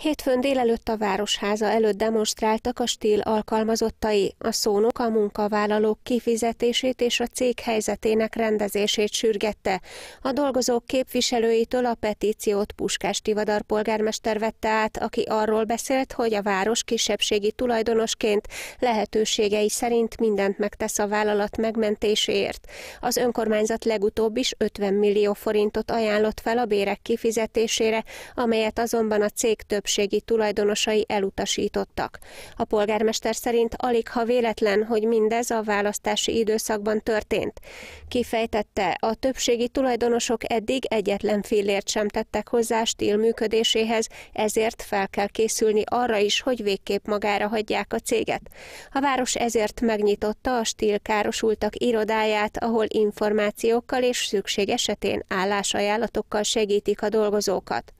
Hétfőn délelőtt a Városháza előtt demonstráltak a stíl alkalmazottai. A szónok a munkavállalók kifizetését és a cég helyzetének rendezését sürgette. A dolgozók képviselőitől a petíciót Puskás Tivadar polgármester vette át, aki arról beszélt, hogy a város kisebbségi tulajdonosként lehetőségei szerint mindent megtesz a vállalat megmentéséért. Az önkormányzat legutóbb is 50 millió forintot ajánlott fel a bérek kifizetésére, amelyet azonban a cég több többségi tulajdonosai elutasítottak. A polgármester szerint alig ha véletlen, hogy mindez a választási időszakban történt. Kifejtette, a többségi tulajdonosok eddig egyetlen fillért sem tettek hozzá stíl működéséhez, ezért fel kell készülni arra is, hogy végképp magára hagyják a céget. A város ezért megnyitotta a stíl károsultak irodáját, ahol információkkal és szükség esetén állásajánlatokkal segítik a dolgozókat.